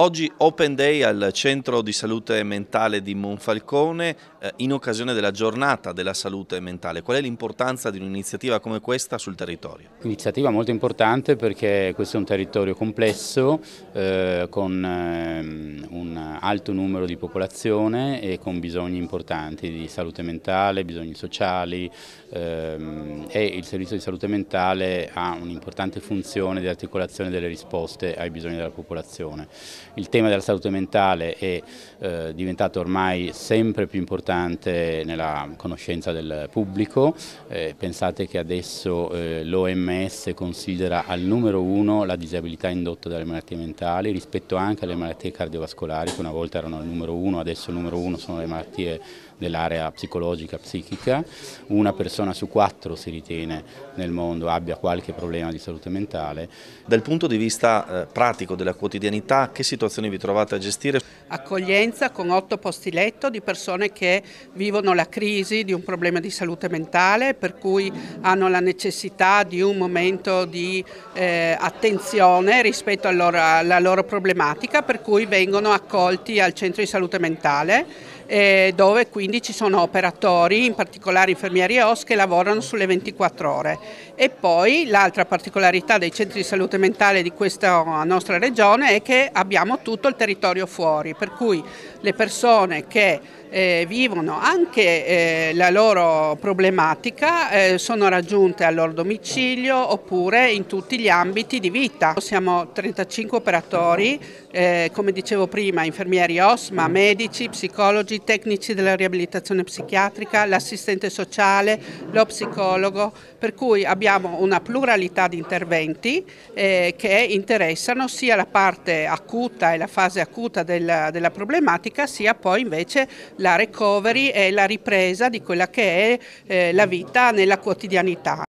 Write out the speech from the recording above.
Oggi Open Day al Centro di Salute Mentale di Monfalcone eh, in occasione della giornata della salute mentale. Qual è l'importanza di un'iniziativa come questa sul territorio? Iniziativa molto importante perché questo è un territorio complesso eh, con ehm, alto numero di popolazione e con bisogni importanti di salute mentale, bisogni sociali ehm, e il servizio di salute mentale ha un'importante funzione di articolazione delle risposte ai bisogni della popolazione. Il tema della salute mentale è eh, diventato ormai sempre più importante nella conoscenza del pubblico, eh, pensate che adesso eh, l'OMS considera al numero uno la disabilità indotta dalle malattie mentali rispetto anche alle malattie cardiovascolari che una volta volta erano il numero uno, adesso il numero uno sono le malattie dell'area psicologica, psichica, una persona su quattro si ritiene nel mondo abbia qualche problema di salute mentale. Dal punto di vista eh, pratico della quotidianità, che situazioni vi trovate a gestire? Accoglienza con otto posti letto di persone che vivono la crisi di un problema di salute mentale, per cui hanno la necessità di un momento di eh, attenzione rispetto alla loro, alla loro problematica, per cui vengono accolti rivolti al centro di salute mentale eh, dove quindi ci sono operatori, in particolare infermieri e OS che lavorano sulle 24 ore. E poi l'altra particolarità dei centri di salute mentale di questa nostra regione è che abbiamo tutto il territorio fuori, per cui le persone che eh, vivono anche eh, la loro problematica eh, sono raggiunte al loro domicilio oppure in tutti gli ambiti di vita. Siamo 35 operatori, eh, come dicevo prima, infermieri infermieri OSMA, medici, psicologi, tecnici della riabilitazione psichiatrica, l'assistente sociale, lo psicologo, per cui abbiamo una pluralità di interventi eh, che interessano sia la parte acuta e la fase acuta della, della problematica, sia poi invece la recovery e la ripresa di quella che è eh, la vita nella quotidianità.